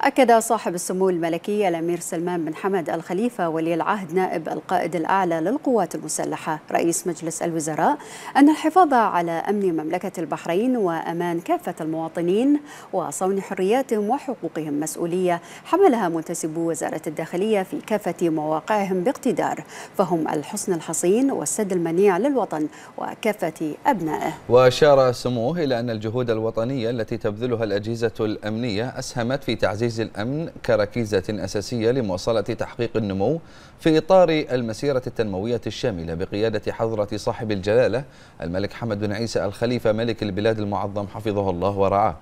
أكد صاحب السمو الملكي الأمير سلمان بن حمد الخليفة ولي العهد نائب القائد الأعلى للقوات المسلحة رئيس مجلس الوزراء أن الحفاظ على أمن مملكة البحرين وأمان كافة المواطنين وصون حرياتهم وحقوقهم مسؤولية حملها منتسبو وزارة الداخلية في كافة مواقعهم باقتدار فهم الحصن الحصين والسد المنيع للوطن وكافة أبنائه وأشار سموه إلى أن الجهود الوطنية التي تبذلها الأجهزة الأمنية أسهمت في تعزيز تعزيز الأمن كركيزة أساسية لمواصلة تحقيق النمو في إطار المسيرة التنموية الشاملة بقيادة حضرة صاحب الجلالة الملك حمد بن عيسى الخليفة ملك البلاد المعظم حفظه الله ورعاه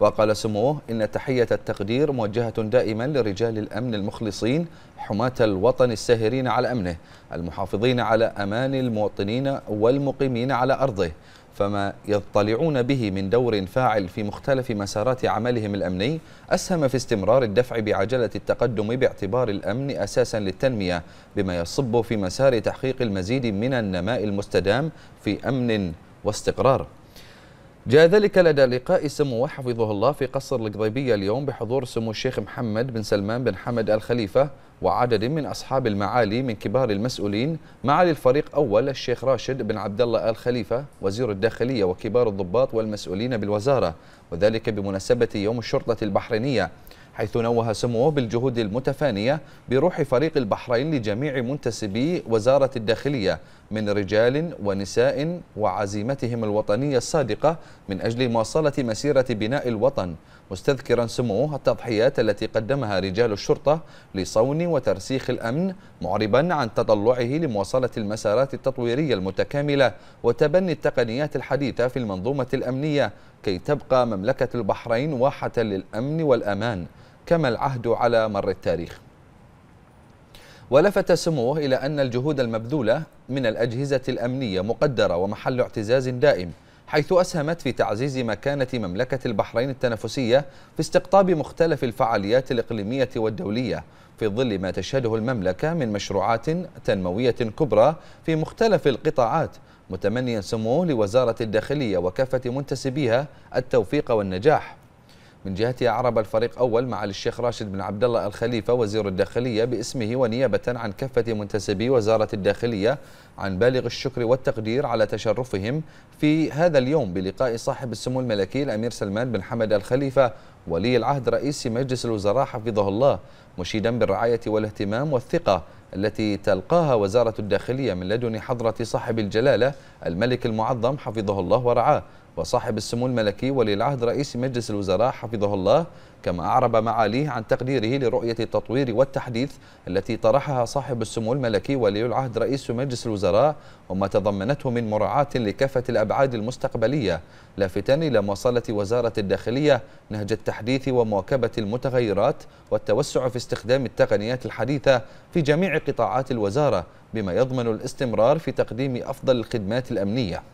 وقال سموه إن تحية التقدير موجهة دائما لرجال الأمن المخلصين حماة الوطن الساهرين على أمنه المحافظين على أمان المواطنين والمقيمين على أرضه فما يضطلعون به من دور فاعل في مختلف مسارات عملهم الأمني أسهم في استمرار الدفع بعجلة التقدم باعتبار الأمن أساسا للتنمية بما يصب في مسار تحقيق المزيد من النماء المستدام في أمن واستقرار جاء ذلك لدى لقاء سموه حفظه الله في قصر القضيبية اليوم بحضور سمو الشيخ محمد بن سلمان بن حمد الخليفة وعدد من أصحاب المعالي من كبار المسؤولين معالي الفريق أول الشيخ راشد بن عبد الله الخليفة وزير الداخلية وكبار الضباط والمسؤولين بالوزارة وذلك بمناسبة يوم الشرطة البحرينية حيث نوه سموه بالجهود المتفانية بروح فريق البحرين لجميع منتسبي وزارة الداخلية من رجال ونساء وعزيمتهم الوطنية الصادقة من أجل مواصلة مسيرة بناء الوطن مستذكرا سموه التضحيات التي قدمها رجال الشرطة لصون وترسيخ الأمن معربا عن تطلعه لمواصلة المسارات التطويرية المتكاملة وتبني التقنيات الحديثة في المنظومة الأمنية كي تبقى مملكة البحرين واحة للأمن والأمان كما العهد على مر التاريخ ولفت سموه إلى أن الجهود المبذولة من الأجهزة الأمنية مقدرة ومحل اعتزاز دائم حيث أسهمت في تعزيز مكانة مملكة البحرين التنافسية في استقطاب مختلف الفعاليات الإقليمية والدولية في ظل ما تشهده المملكة من مشروعات تنموية كبرى في مختلف القطاعات متمنيا سموه لوزارة الداخلية وكافة منتسبيها التوفيق والنجاح من جهته أعرب الفريق أول معالي الشيخ راشد بن عبد الله الخليفة وزير الداخلية باسمه ونيابة عن كافة منتسبي وزارة الداخلية عن بالغ الشكر والتقدير على تشرفهم في هذا اليوم بلقاء صاحب السمو الملكي الأمير سلمان بن حمد الخليفة ولي العهد رئيس مجلس الوزراء حفظه الله مشيدا بالرعاية والاهتمام والثقة التي تلقاها وزارة الداخلية من لدن حضرة صاحب الجلالة الملك المعظم حفظه الله ورعاه وصاحب السمو الملكي ولي العهد رئيس مجلس الوزراء حفظه الله كما أعرب معاليه عن تقديره لرؤية التطوير والتحديث التي طرحها صاحب السمو الملكي ولي العهد رئيس مجلس الوزراء وما تضمنته من مراعاة لكافة الأبعاد المستقبلية لافتا إلى مواصلة وزارة الداخلية نهج التحديث ومواكبة المتغيرات والتوسع في استخدام التقنيات الحديثة في جميع قطاعات الوزارة بما يضمن الاستمرار في تقديم أفضل الخدمات الأمنية